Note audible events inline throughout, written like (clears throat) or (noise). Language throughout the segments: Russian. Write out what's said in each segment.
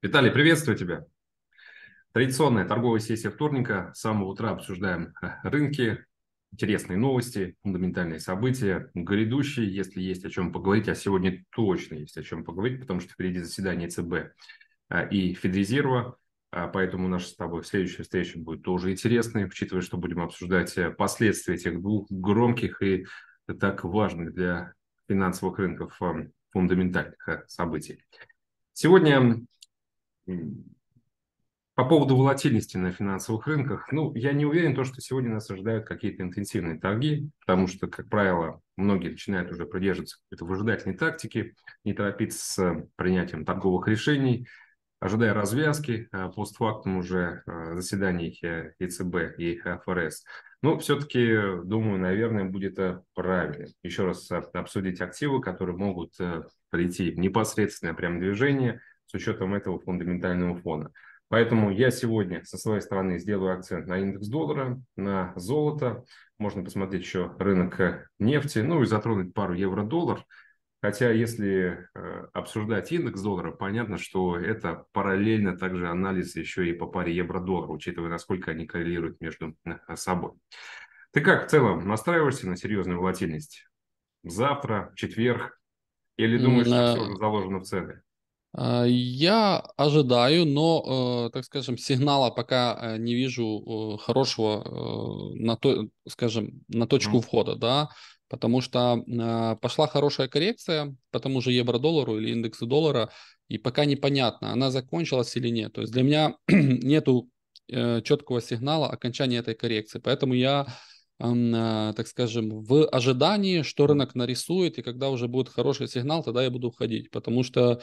Виталий, приветствую тебя. Традиционная торговая сессия вторника. С самого утра обсуждаем э, рынки, интересные новости, фундаментальные события, грядущие, если есть о чем поговорить, а сегодня точно есть о чем поговорить, потому что впереди заседание ЦБ э, и Федрезерва, а поэтому наша с тобой следующая встреча будет тоже интересной, учитывая, что будем обсуждать э, последствия этих двух громких и так важных для финансовых рынков фундаментальных событий. Сегодня по поводу волатильности на финансовых рынках, ну, я не уверен, то, что сегодня нас ожидают какие-то интенсивные торги, потому что, как правило, многие начинают уже придерживаться какой-то выжидательной тактики, не торопиться с принятием торговых решений, ожидая развязки э, постфактум уже э, заседаний э, ЕЦБ и ФРС. Но ну, все-таки, думаю, наверное, будет правильно еще раз обсудить активы, которые могут прийти в непосредственное прям движение – с учетом этого фундаментального фона. Поэтому я сегодня со своей стороны сделаю акцент на индекс доллара, на золото. Можно посмотреть еще рынок э, нефти, ну и затронуть пару евро-доллар. Хотя если э, обсуждать индекс доллара, понятно, что это параллельно также анализ еще и по паре евро-доллара, учитывая, насколько они коррелируют между э, собой. Ты как в целом настраиваешься на серьезную волатильность? Завтра, в четверг? Или думаешь, на... что все уже заложено в цены? А, я ожидаю, но, э, так скажем, сигнала пока э, не вижу э, хорошего, на то, скажем, на точку mm-hmm. входа, да, потому что пошла хорошая коррекция по тому же евро-доллару или индексу доллара, и пока непонятно, она закончилась или нет. То есть для меня (clears throat) нету четкого сигнала окончания этой коррекции, поэтому я так скажем, в ожидании, что рынок нарисует, и когда уже будет хороший сигнал, тогда я буду уходить, потому что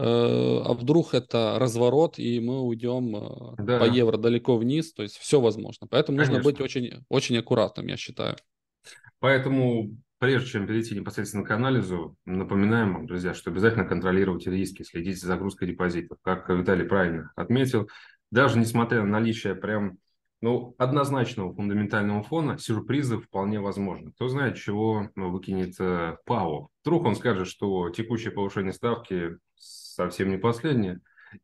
Э, а вдруг это разворот, и мы уйдем э, да. по евро далеко вниз, то есть все возможно. Поэтому Конечно. нужно быть очень, очень аккуратным, я считаю. Поэтому, прежде чем перейти непосредственно к анализу, напоминаем вам, друзья, что обязательно контролируйте риски, следите за загрузкой депозитов. Как Виталий правильно отметил, даже несмотря на наличие прям ну, однозначного фундаментального фона сюрпризы вполне возможны. Кто знает, чего выкинет э, ПАО. Вдруг он скажет, что текущее повышение ставки совсем не последнее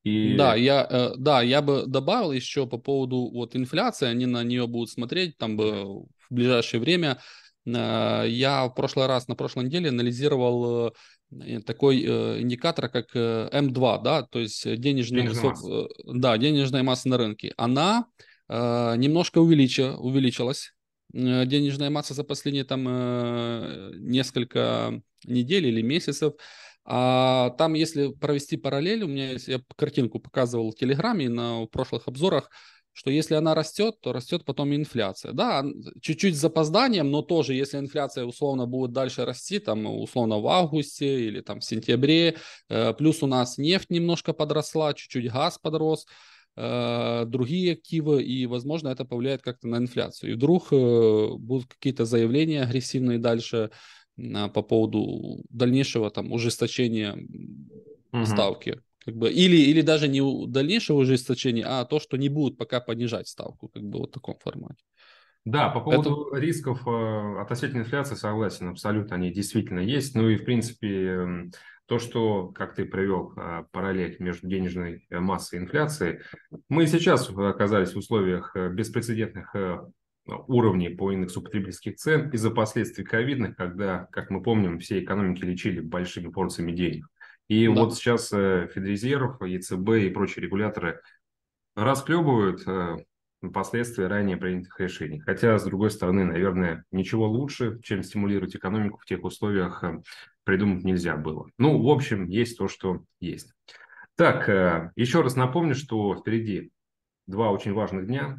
И... Да, я, э, да, я бы добавил еще по поводу вот инфляции, они на нее будут смотреть там бы в ближайшее время. Э, я в прошлый раз, на прошлой неделе анализировал э, такой индикатор, как М2, да, то есть денежная, денежная, высок... масса. Да, денежная масса на рынке. Она немножко увеличила, увеличилась, денежная масса за последние там несколько недель или месяцев. А там, если провести параллель, у меня есть, я картинку показывал в Телеграме на прошлых обзорах, что если она растет, то растет потом и инфляция. Да, чуть-чуть с запозданием, но тоже, если инфляция условно будет дальше расти, там условно в августе или там в сентябре, э, плюс у нас нефть немножко подросла, чуть-чуть газ подрос, э, другие активы, и, возможно, это повлияет как-то на инфляцию. И вдруг э, будут какие-то заявления агрессивные дальше, по поводу дальнейшего там ужесточения угу. ставки. Как бы, или, или даже не дальнейшего ужесточения, а то, что не будут пока понижать ставку, как бы вот в таком формате. Да, по поводу Это... рисков э, относительно инфляции согласен, абсолютно они действительно есть. Ну и, в принципе, эм, то, что, как ты привел э, параллель между денежной э, массой и инфляцией, мы сейчас оказались в условиях беспрецедентных уровней по индексу потребительских цен из-за последствий ковидных, когда, как мы помним, все экономики лечили большими порциями денег. И да. вот сейчас э, Федрезерв, ЕЦБ и прочие регуляторы расхлебывают э, последствия ранее принятых решений. Хотя, с другой стороны, наверное, ничего лучше, чем стимулировать экономику в тех условиях, э, придумать нельзя было. Ну, в общем, есть то, что есть. Так, еще раз напомню, что впереди два очень важных дня.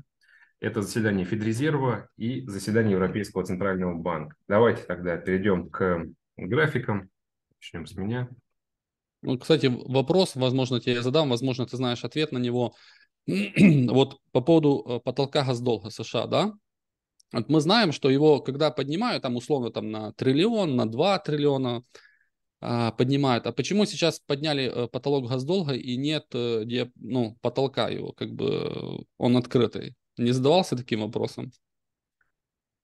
Это заседание Федрезерва и заседание Европейского Центрального Банка. Давайте тогда перейдем к графикам. Начнем с меня. Ну, кстати, вопрос, возможно, тебе я задам, возможно, ты знаешь ответ на него. (clears throat) вот по поводу э, потолка госдолга США, да? Вот мы знаем, что его, когда поднимают, там условно там на триллион, на 2 триллиона а, поднимают. А почему сейчас подняли э, потолок госдолга и нет где, э, ну, потолка его, как бы он открытый? Не задавался таким вопросом?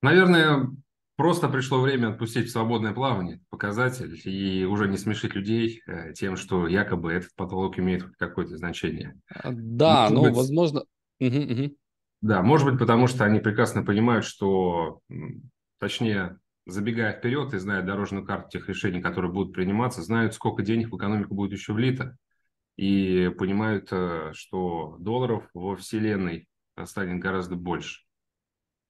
Наверное, просто пришло время отпустить в свободное плавание показатель и уже не смешить людей э, тем, что якобы этот потолок имеет какое-то значение. А, да, может но, ну, быть, возможно... Угу, угу. Да, может быть, потому что они прекрасно понимают, что, точнее, забегая вперед и зная дорожную карту тех решений, которые будут приниматься, знают, сколько денег в экономику будет еще влито, и понимают, э, что долларов во Вселенной станет гораздо больше.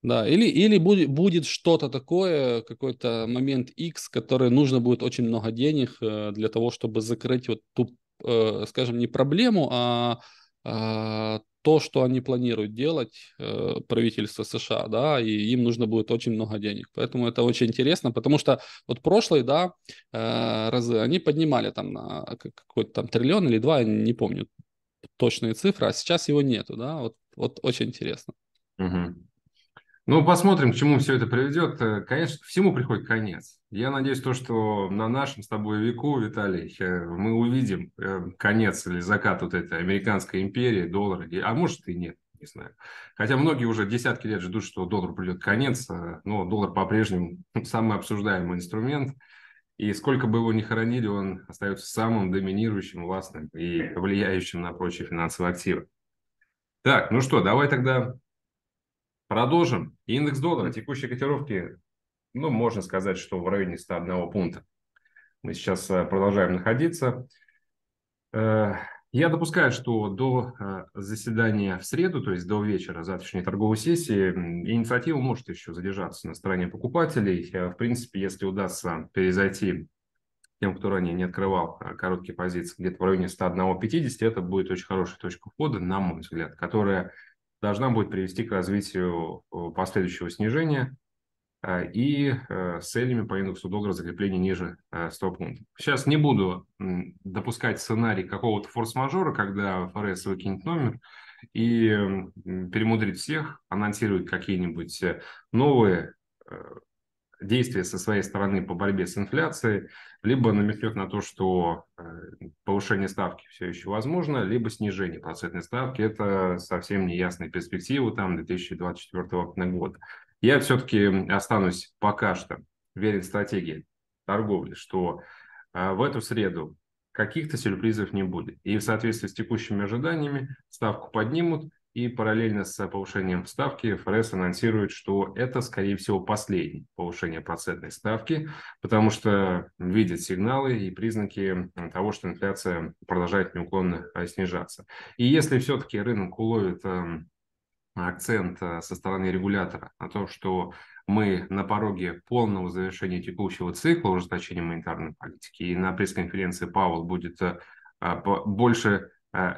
Да, или, или будет, будет что-то такое, какой-то момент X, который нужно будет очень много денег э, для того, чтобы закрыть вот ту, э, скажем, не проблему, а, а, то, что они планируют делать, э, правительство США, да, и им нужно будет очень много денег. Поэтому это очень интересно, потому что вот прошлые, да, разы они поднимали там на а, какой-то там триллион или два, не помню, точные цифры, а сейчас его нету, да, вот, вот очень интересно. Угу. Ну, посмотрим, к чему все это приведет. Э, конечно, всему приходит конец. Я надеюсь, то, что на нашем с тобой веку, Виталий, э, мы увидим э, конец или закат вот этой американской империи, доллара, а может и нет, не знаю. Хотя многие уже десятки лет ждут, что доллар придет конец, но доллар по-прежнему (laughs) самый обсуждаемый инструмент – и сколько бы его ни хоронили, он остается самым доминирующим, властным и влияющим на прочие финансовые активы. Так, ну что, давай тогда продолжим. Индекс доллара, текущие котировки, ну, можно сказать, что в районе 101 пункта. Мы сейчас э, продолжаем находиться. Э, я допускаю, что до э, заседания в среду, то есть до вечера завтрашней торговой сессии, инициатива может еще задержаться на стороне покупателей. Э, в принципе, если удастся перезайти тем, кто ранее не открывал э, короткие позиции где-то в районе 101.50, это будет очень хорошая точка входа, на мой взгляд, которая должна будет привести к развитию последующего снижения а, и э, с целями по индексу доллара закрепления ниже 100 э, пунктов. Сейчас не буду допускать сценарий какого-то форс-мажора, когда ФРС выкинет номер и перемудрит всех, анонсирует какие-нибудь э, новые действия со своей стороны по борьбе с инфляцией, либо намекнет на то, что повышение ставки все еще возможно, либо снижение процентной ставки. Это совсем неясные перспективы там 2024 года. Я все-таки останусь пока что верен стратегии торговли, что а, в эту среду каких-то сюрпризов не будет. И в соответствии с текущими ожиданиями ставку поднимут, и параллельно с повышением ставки ФРС анонсирует, что это, скорее всего, последнее повышение процентной ставки, потому что видит сигналы и признаки того, что инфляция продолжает неуклонно а, снижаться. И если все-таки рынок уловит а, акцент э, со стороны регулятора на то, что мы на пороге полного завершения текущего цикла ужесточения монетарной политики, и на пресс-конференции Павел будет э, э, больше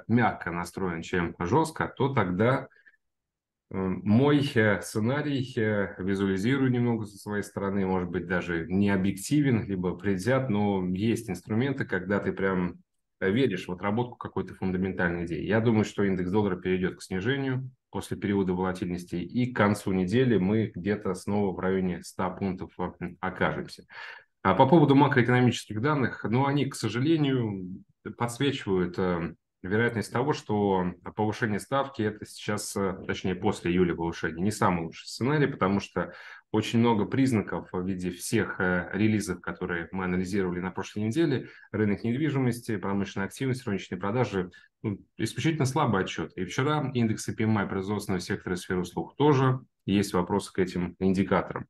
мягко настроен, чем жестко, то тогда эм, мой сценарий визуализирую немного со своей стороны, может быть, даже не объективен, либо предвзят, но есть инструменты, когда ты прям Э, веришь в отработку какой-то фундаментальной идеи. Я думаю, что индекс доллара перейдет к снижению после периода волатильности, и к концу недели мы где-то снова в районе 100 пунктов э, окажемся. А по поводу макроэкономических данных, ну, они, к сожалению, подсвечивают э, вероятность того, что повышение ставки это сейчас, э, точнее после июля повышение, не самый лучший сценарий, потому что очень много признаков в виде всех э, релизов, которые мы анализировали на прошлой неделе, рынок недвижимости, промышленная активность, рыночные продажи, ну, исключительно слабый отчет. И вчера индексы PMI производственного сектора сферы услуг тоже есть вопросы к этим индикаторам.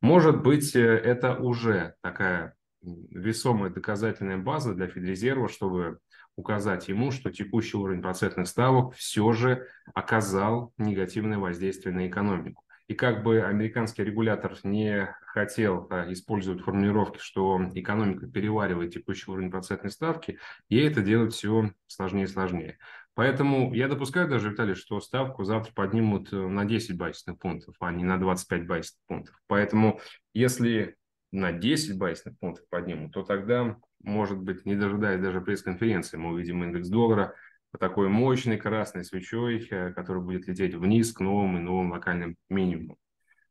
Может быть, э, это уже такая весомая доказательная база для Федрезерва, чтобы указать ему, что текущий уровень процентных ставок все же оказал негативное воздействие на экономику. И как бы американский регулятор не хотел да, использовать формулировки, что экономика переваривает текущий уровень процентной ставки, ей это делать все сложнее и сложнее. Поэтому я допускаю даже, Виталий, что ставку завтра поднимут э, на 10 базисных пунктов, а не на 25 базисных пунктов. Поэтому если на 10 базисных пунктов поднимут, то тогда может быть, не дожидаясь даже пресс-конференции, мы увидим индекс доллара такой мощной красной свечой, э, который будет лететь вниз к новым и новым локальным минимумам.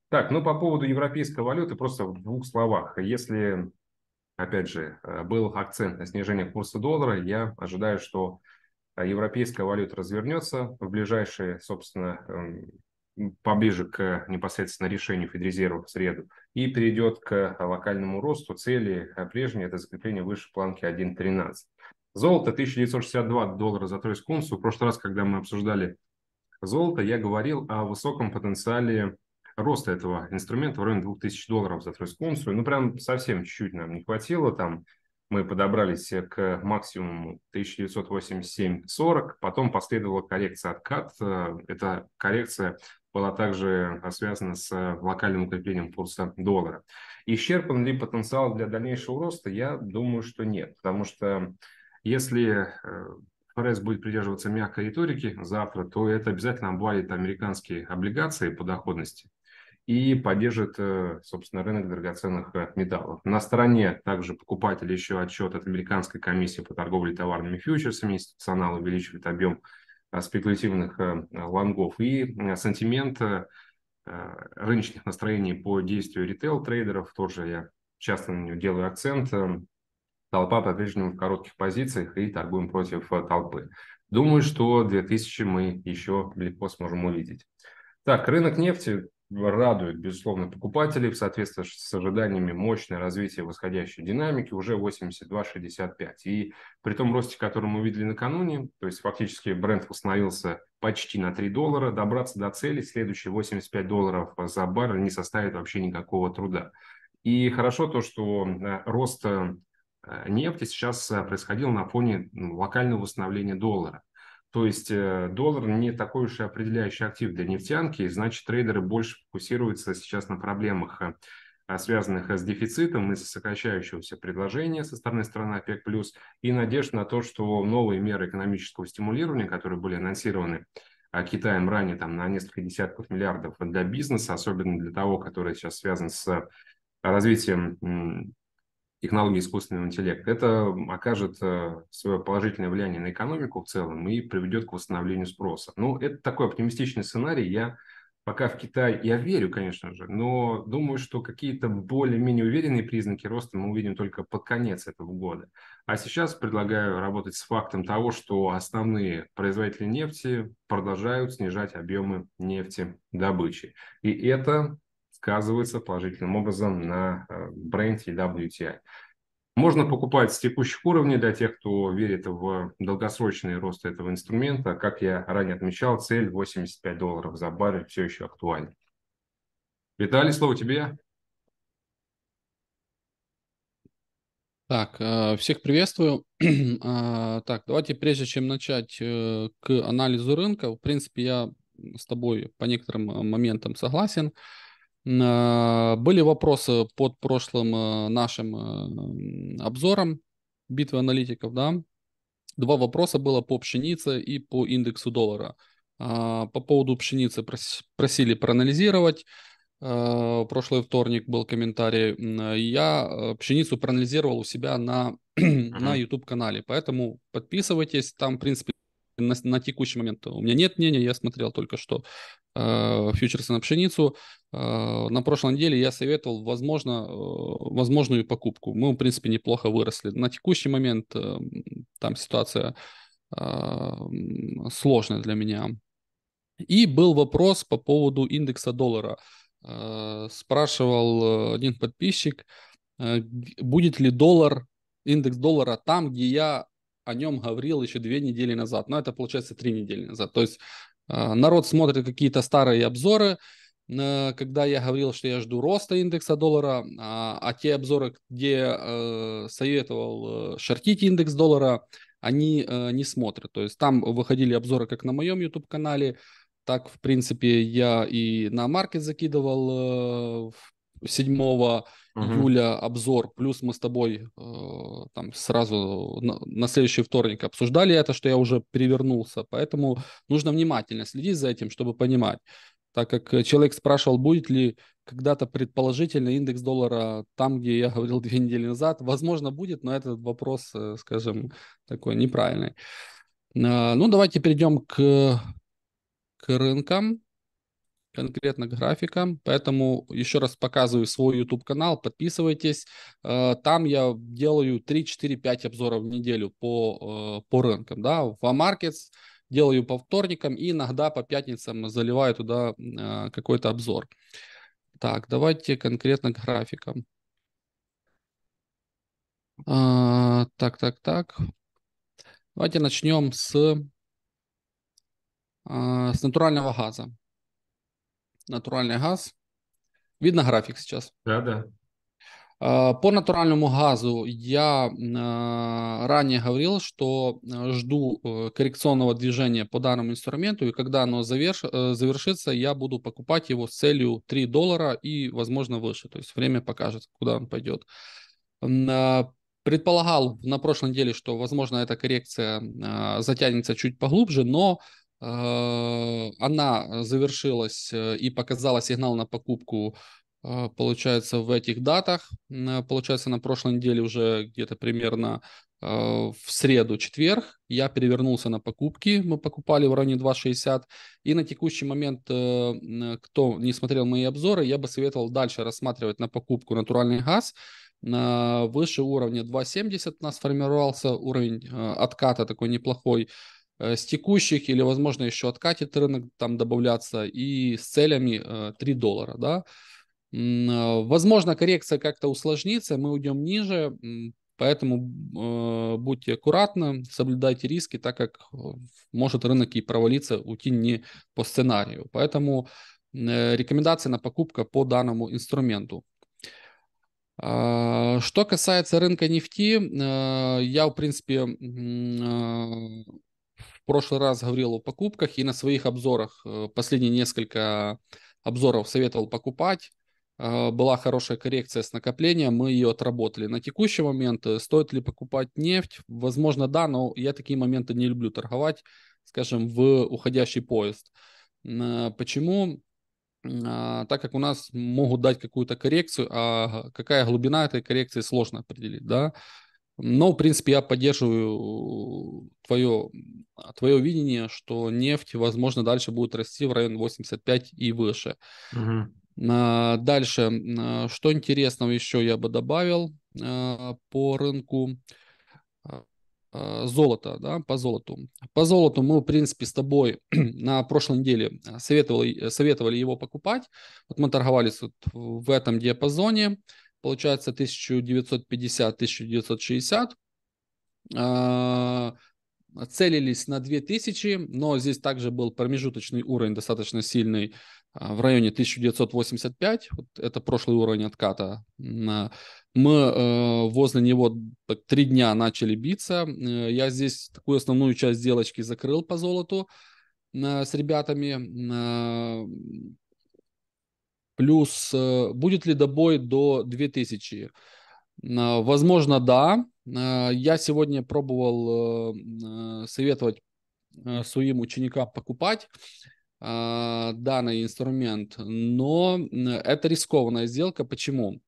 Так, ну по поводу европейской валюты, просто в двух словах. Если, опять же, э, был акцент на снижение курса доллара, я ожидаю, что э, европейская валюта развернется в ближайшие, собственно, эм, поближе к непосредственно решению Федрезерва в среду и перейдет к э, локальному росту. Цели а прежние – это закрепление выше планки 1.13. Золото 1962 доллара за тройскую унцию. В прошлый раз, когда мы обсуждали золото, я говорил о высоком потенциале роста этого инструмента в районе 2000 долларов за тройскую унцию. Ну, прям совсем чуть-чуть нам не хватило. Там мы подобрались к максимуму 1987 40 потом последовала коррекция откат. Э, эта коррекция была также а, связана с а, локальным укреплением курса доллара. Исчерпан ли потенциал для дальнейшего роста? Я думаю, что нет, потому что если э, ФРС будет придерживаться мягкой риторики завтра, то это обязательно обвалит американские облигации по доходности и поддержит, э, собственно, рынок драгоценных э, металлов. На стороне также покупатель еще отчет от американской комиссии по торговле товарными фьючерсами, институционалы увеличивают объем Э, спекулятивных э, лонгов и э, сантимент рыночных настроений по действию ритейл-трейдеров, тоже я часто на него делаю акцент, толпа по-прежнему в коротких позициях и торгуем против толпы. Думаю, что 2000 мы еще легко сможем увидеть. Так, рынок нефти радует, безусловно, покупателей в соответствии с ожиданиями мощное развитие восходящей динамики уже 82,65. И при том росте, который мы увидели накануне, то есть фактически бренд восстановился почти на 3 доллара, добраться до цели следующие 85 долларов за баррель не составит вообще никакого труда. И хорошо то, что э, рост э, нефти сейчас э, происходил на фоне локального восстановления доллара. То есть э, доллар не такой уж и определяющий актив для нефтянки, и значит трейдеры больше фокусируются сейчас на проблемах, э, а, связанных э, с дефицитом и со сокращающегося предложения со стороны страны ОПЕК+, и надежд на то, что новые меры экономического стимулирования, которые были анонсированы а, Китаем ранее там, на несколько десятков миллиардов для бизнеса, особенно для того, который сейчас связан с развитием технологии искусственного интеллекта. Это окажет э, свое положительное влияние на экономику в целом и приведет к восстановлению спроса. Ну, это такой оптимистичный сценарий. Я пока в Китае я верю, конечно же, но думаю, что какие-то более-менее уверенные признаки роста мы увидим только под конец этого года. А сейчас предлагаю работать с фактом того, что основные производители нефти продолжают снижать объемы нефтедобычи. И это сказывается положительным образом на э, бренде WTI. Можно покупать с текущих уровней для тех, кто верит в долгосрочный рост этого инструмента. Как я ранее отмечал, цель 85 долларов за баррель все еще актуальна. Виталий, слово тебе. Так, э, всех приветствую. (clears throat) А, так, давайте прежде чем начать э, к анализу рынка, в принципе, я с тобой по некоторым моментам согласен. А, были вопросы под прошлым э, нашим э, обзором битвы аналитиков, да. Два вопроса было по пшенице и по индексу доллара. А, по поводу пшеницы просили проанализировать. А, прошлый вторник был комментарий. Я э, пшеницу проанализировал у себя на, (clears throat) на YouTube-канале, поэтому подписывайтесь. Там, в принципе, на, на текущий момент у меня нет мнения, я смотрел только что э, фьючерсы на пшеницу. Э, на прошлой неделе я советовал, возможно, э, возможную покупку. Мы, в принципе, неплохо выросли. На текущий момент э, там ситуация э, сложная для меня. И был вопрос по поводу индекса доллара. Э, спрашивал э, один подписчик, э, будет ли доллар, индекс доллара там, где я о нем говорил еще две недели назад. но это получается три недели назад. То есть э, народ смотрит какие-то старые обзоры, э, когда я говорил, что я жду роста индекса доллара, а, а те обзоры, где э, советовал э, шортить индекс доллара, они не смотрят. То есть там выходили обзоры как на моем YouTube-канале, так, в принципе, я и на маркет закидывал э, 7 угу. Юля обзор, плюс мы с тобой э, там сразу на, на следующий вторник обсуждали это, что я уже перевернулся, поэтому нужно внимательно следить за этим, чтобы понимать. Так как э, человек спрашивал, будет ли когда-то предположительно индекс доллара там, где я говорил две недели назад, возможно будет, но этот вопрос, э, скажем, такой неправильный. Э, ну, давайте перейдем к, к рынкам конкретно к графикам, поэтому еще раз показываю свой YouTube канал, подписывайтесь. Э, там я делаю 3-4-5 обзоров в неделю по, э, по рынкам, да, в Markets делаю по вторникам и иногда по пятницам заливаю туда э, какой-то обзор. Так, давайте конкретно к графикам. А, так, так, так. Давайте начнем с, а, с натурального газа натуральний газ. Видно график сейчас? Да, да. По натуральному газу я ранее говорил, что жду коррекционного движения по данному инструменту, и когда оно заверш... Э, завершится, я буду покупать его с целью 3 доллара и, возможно, выше. То есть время покажет, куда он пойдет. Э, предполагал на прошлой неделе, что, возможно, эта коррекция э, затянется чуть поглубже, но Э, она завершилась э, и показала сигнал на покупку, э, получается, в этих датах. Получается, на прошлой неделе уже где-то примерно в среду, четверг я перевернулся на покупки, мы покупали в районе 2.60, и на текущий момент, кто не смотрел мои обзоры, я бы советовал дальше рассматривать на покупку натуральный газ, на выше уровня 2.70 у нас формировался уровень отката такой неплохой, Э, с текущих или, возможно, еще откатит рынок, там добавляться, и с целями 3 э, доллара, да. Э, возможно, коррекция как-то усложнится, мы уйдем ниже, поэтому э, будьте аккуратны, соблюдайте риски, так как может рынок и провалиться, уйти не по сценарию. Поэтому э, рекомендация на покупку по данному инструменту. Э, что касается рынка нефти, э, я, в принципе, э, в прошлый раз говорил о покупках и на своих обзорах, э, последние несколько обзоров советовал покупать. Э, была хорошая коррекция с накоплением, мы ее отработали. На текущий момент э, стоит ли покупать нефть? Возможно, да, но я такие моменты не люблю торговать, скажем, в уходящий поезд. Почему? так как у нас могут дать какую-то коррекцию, а какая глубина этой коррекции сложно определить, да, но, в принципе, я поддерживаю твое, твое видение, что нефть, возможно, дальше будет расти в район 85 и выше. Угу. Дальше, а, что интересного еще я бы добавил а, по рынку золота, да, по золоту. По золоту мы, в принципе, с тобой (clears throat) на прошлой неделе советовали, советовали его покупать. Вот мы торговались вот в этом диапазоне получается 1950-1960 а, целились на 2000, но здесь также был промежуточный уровень достаточно сильный а, в районе 1985, вот это прошлый уровень отката. А, мы э, возле него три дня начали биться. Э, я здесь такую основную часть сделочки закрыл по золоту э, с ребятами. Плюс, э, будет ли добой до 2000? Э, возможно, да. Э, я сегодня пробовал советовать своим ученикам покупать данный инструмент, но это рискованная сделка. Почему?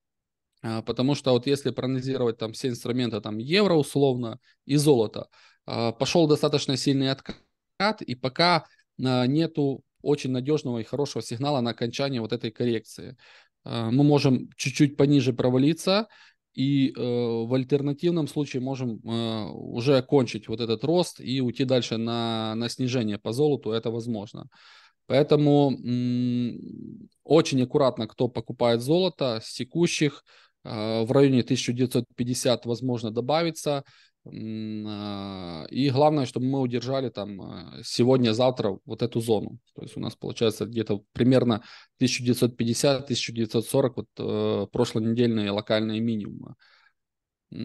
Потому что вот если проанализировать там все инструменты, там евро условно и золото, пошел достаточно сильный откат, и пока нету очень надежного и хорошего сигнала на окончание вот этой коррекции. Э, мы можем чуть-чуть пониже провалиться, и э, в альтернативном случае можем э, уже окончить вот этот рост и уйти дальше на, на снижение по золоту, это возможно. Поэтому очень аккуратно, кто покупает золото с текущих, в районе 1950 возможно добавится, а, и главное, чтобы мы удержали там а, сегодня-завтра вот эту зону. То есть у нас получается где-то примерно 1950-1940 вот э, прошлонедельные локальные минимумы.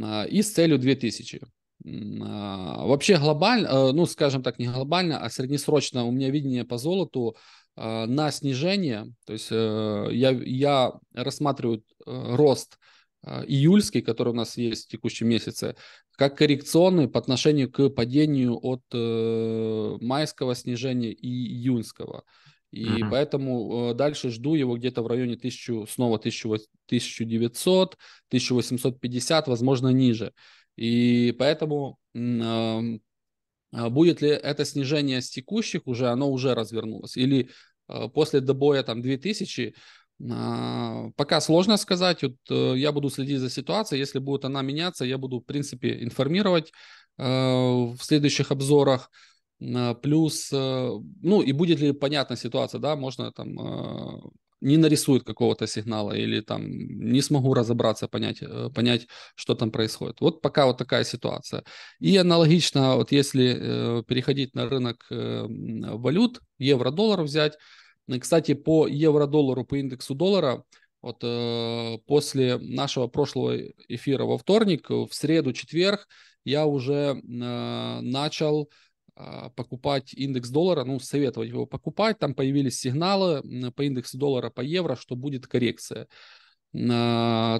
А, и с целью 2000. Вообще глобально, э, ну скажем так, не глобально, а среднесрочно у меня видение по золоту э, на снижение. То есть э, я, я рассматриваю рост июльский, который у нас есть в текущем месяце, как коррекционную по отношению к падению от э, майского снижения и июньского. И mm-hmm. поэтому э, дальше жду его где-то в районе 1000, снова 1900, 1850, возможно, ниже. И поэтому э, а, будет ли это снижение с текущих уже, оно уже развернулось, или э, после добоя там 2000 а, пока сложно сказать. Вот э, я буду следить за ситуацией. Если будет она меняться, я буду, в принципе, информировать э, в следующих обзорах. Э, плюс, ну и будет ли понятна ситуация, да, можно там не нарисует какого-то сигнала или там не смогу разобраться, понять, понять, что там происходит. Вот пока вот такая ситуация. И аналогично, вот если переходить на рынок валют, евро-доллар взять, Э, кстати, по евро-доллару, по индексу доллара, вот э, после нашего прошлого эфира во вторник, в среду, четверг, я уже э, начал э, покупать индекс доллара, ну, советовать его покупать. Там появились сигналы э, по индексу доллара, по евро, что будет коррекция. Э,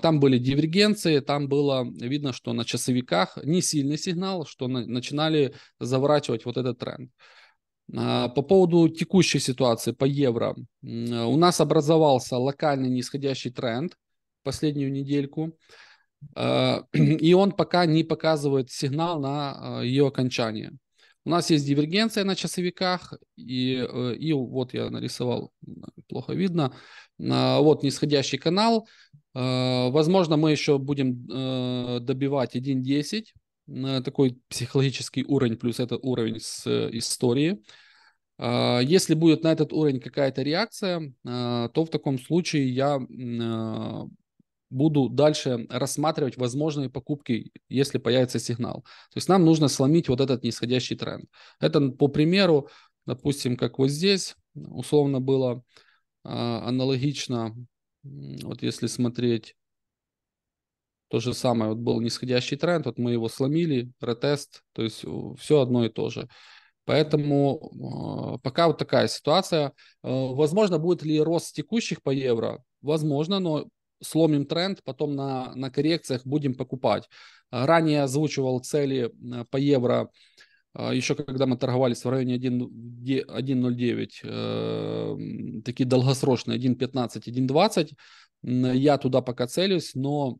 там были дивергенции, там было видно, что на часовиках не сильный сигнал, что на, начинали заворачивать вот этот тренд. А, по поводу текущей ситуации по евро. Э, у нас образовался локальный нисходящий тренд последнюю недельку. А, (clears throat) и он пока не показывает сигнал на а, ее окончание. У нас есть дивергенция на часовиках, и, э, и вот я нарисовал, плохо видно, вот нисходящий канал. Возможно, мы еще будем э, добивать 1.10, такой психологический уровень, плюс это уровень с э, истории. А, если будет на этот уровень какая-то реакция, а, то в таком случае я а, буду дальше рассматривать возможные покупки, если появится сигнал. То есть нам нужно сломить вот этот нисходящий тренд. Это по примеру, допустим, как вот здесь, условно было аналогично, вот если смотреть то же самое, вот был нисходящий тренд, вот мы его сломили, ретест, то есть э, все одно и то же. Поэтому э, пока вот такая ситуация. Э, возможно, будет ли рост текущих по евро? Возможно, но сломим тренд, потом на, на коррекциях будем покупать. Ранее озвучивал цели э, по евро, э, еще когда мы торговались в районе 1.09, такие долгосрочные, 1.15, 1.20. Я туда пока целюсь, но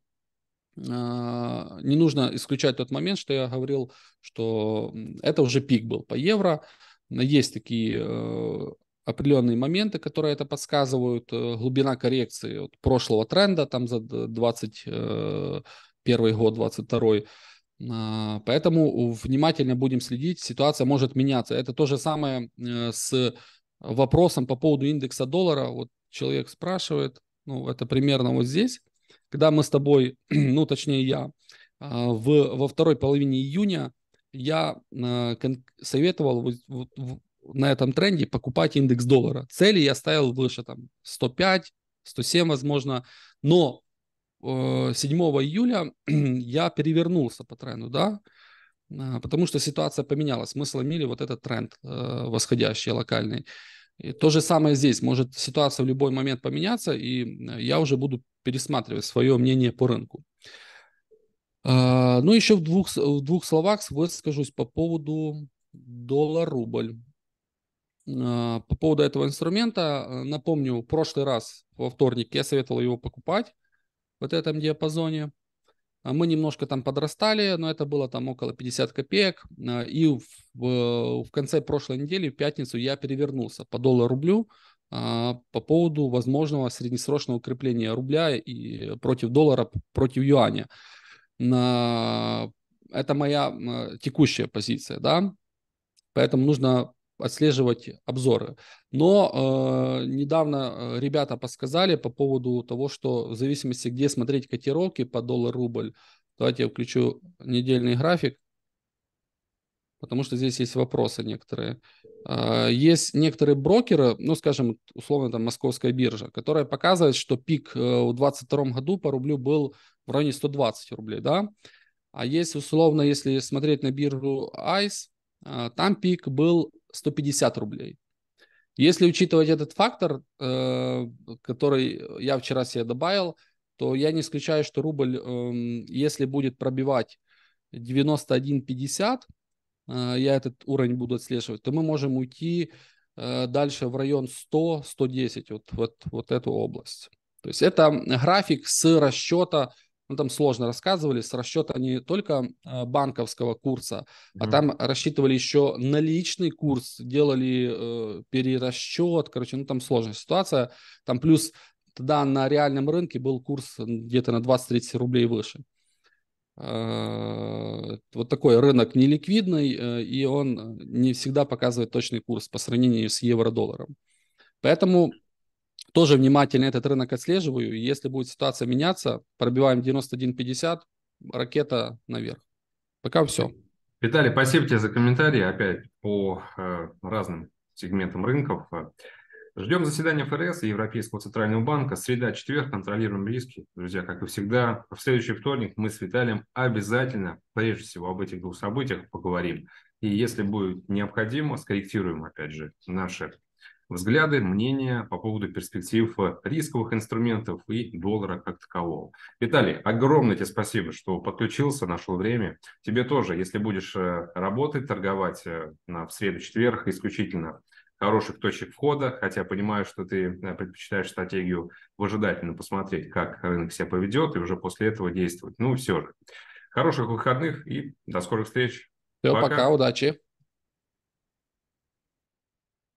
а, не нужно исключать тот момент, что я говорил, что это уже пик был по евро. Есть такие э, определенные моменты, которые это подсказывают. Э, глубина коррекции от прошлого тренда, там за 21 э, год, 22 а, Поэтому внимательно будем следить, ситуация может меняться. Это то же самое с вопросом по поводу индекса доллара. Вот человек спрашивает, ну это примерно вот здесь когда мы с тобой, (clears throat) ну, точнее я, а, в, во второй половине июня я а, советовал вот, вот, на этом тренде покупать индекс доллара. Цели я ставил выше, там, 105, 107, возможно, но 7 э, июля (clears throat) я перевернулся по тренду, да, а, потому что ситуация поменялась. Мы сломили вот этот тренд э, восходящий, локальный. И то же самое здесь. Может ситуация в любой момент поменяться, и э, я уже буду пересматривать свое мнение по рынку. А, ну, еще в двух, в двух словах выскажусь по поводу доллар-рубль. А, по поводу этого инструмента, э, напомню, в прошлый раз во вторник я советовал его покупать в этом диапазоне. А мы немножко там подрастали, но это было там около 50 копеек. А, и в, в конце прошлой недели, в пятницу, я перевернулся по доллару-рублю а, по поводу возможного среднесрочного укрепления рубля и против доллара, против юаня. Это моя текущая позиция, да. Поэтому нужно отслеживать обзоры. Но э, недавно э, ребята подсказали по поводу того, что в зависимости, где смотреть котировки по доллар-рубль, давайте я включу недельный график, потому что здесь есть вопросы некоторые. Э, есть некоторые брокеры, ну, скажем, условно, там, московская биржа, которая показывает, что пик э, в 2022 году по рублю был в районе 120 рублей, да? А есть, условно, если смотреть на биржу ICE, э, там пик был 150 рублей. Если учитывать этот фактор, э, который я вчера себе добавил, то я не исключаю, что рубль, э, если будет пробивать 91.50, э, я этот уровень буду отслеживать, то мы можем уйти дальше в район 100-110, вот, вот, вот эту область. То есть это график с расчета ну, там сложно рассказывали, с расчета не только а, банковского курса, mm-hmm. а там рассчитывали еще наличный курс, делали э, перерасчет, короче, ну, там сложная ситуация. Там плюс тогда на реальном рынке был курс где-то на 20-30 рублей выше. А, вот такой рынок неликвидный, э, и он не всегда показывает точный курс по сравнению с евро-долларом. Поэтому тоже внимательно этот рынок отслеживаю. Если будет ситуация меняться, пробиваем 91.50, ракета наверх. Пока все. Виталий, спасибо тебе за комментарии опять по э, разным сегментам рынков. Ждем заседания ФРС и Европейского центрального банка. Среда, четверг, контролируем риски. Друзья, как и всегда, в следующий вторник мы с Виталием обязательно, прежде всего, об этих двух событиях поговорим. И если будет необходимо, скорректируем, опять же, наши взгляды, мнения по поводу перспектив э, рисковых инструментов и доллара как такового. Виталий, огромное тебе спасибо, что подключился, нашел время. Тебе тоже, если будешь э, работать, торговать э, на, в среду, четверг исключительно хороших точек входа, хотя понимаю, что ты предпочитаешь стратегию выжидательно посмотреть, как рынок себя поведет, и уже после этого действовать. Ну, все же. Хороших выходных и до скорых встреч. Все, пока, пока удачи.